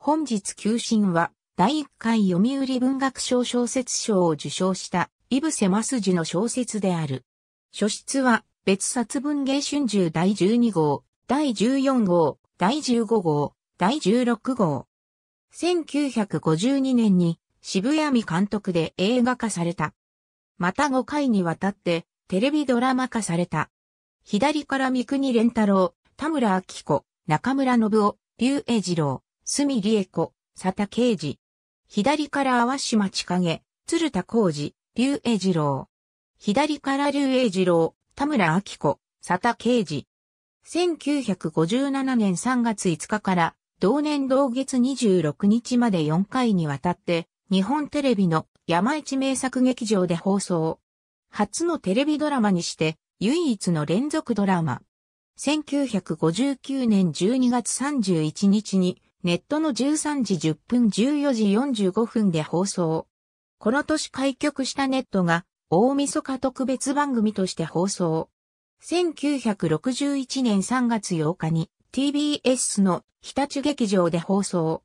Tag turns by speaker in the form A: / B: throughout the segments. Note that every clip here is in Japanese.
A: 本日求心は、第1回読売文学賞小説賞を受賞した、イブセマスジの小説である。書室は、別冊文芸春秋第12号、第14号、第15号、第16号。1952年に渋谷美監督で映画化された。また5回にわたってテレビドラマ化された。左から三国連太郎、田村明子、中村信夫、竜英二郎。隅理恵子、佐田啓二。左から淡島千景、鶴田浩二、竜英二郎。左から竜英二郎、田村明子、佐田啓二。1957年3月5日から同年同月26日まで4回にわたって日本テレビの山一名作劇場で放送。初のテレビドラマにして唯一の連続ドラマ。1959年12月31日にネットの13時10分14時45分で放送。この年開局したネットが大晦日特別番組として放送。1961年3月8日に TBS の日立劇場で放送。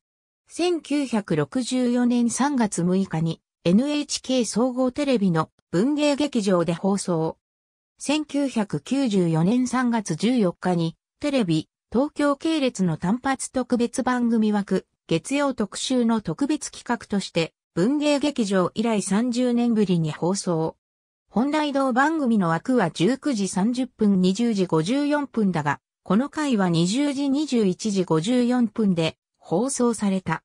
A: 1964年3月6日に NHK 総合テレビの文芸劇場で放送。1994年3月14日にテレビ東京系列の単発特別番組枠、月曜特集の特別企画として、文芸劇場以来30年ぶりに放送。本来同番組の枠は19時30分20時54分だが、この回は20時21時54分で放送された。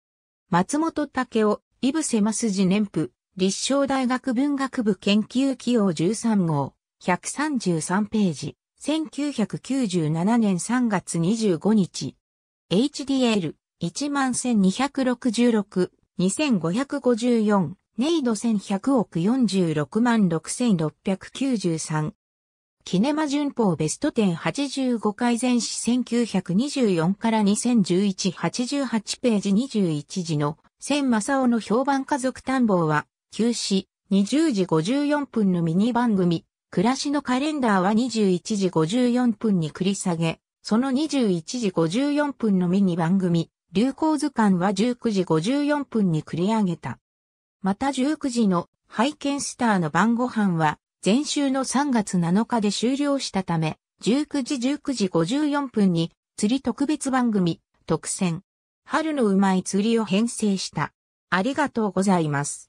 A: 松本武夫、イブセマスジ年譜、立正大学文学部研究企用13号、133ページ。1997年3月25日。HDL 11266、2554、ネイド1100億46万6693。キネマ順法ベスト10 85回前史1924から201188ページ21時の千正夫の評判家族探訪は、休止20時54分のミニ番組暮らしのカレンダーは21時54分に繰り下げ、その21時54分のミニ番組、流行図鑑は19時54分に繰り上げた。また19時の拝見スターの晩ご飯は、前週の3月7日で終了したため、19時19時54分に釣り特別番組、特選、春のうまい釣りを編成した。ありがとうございます。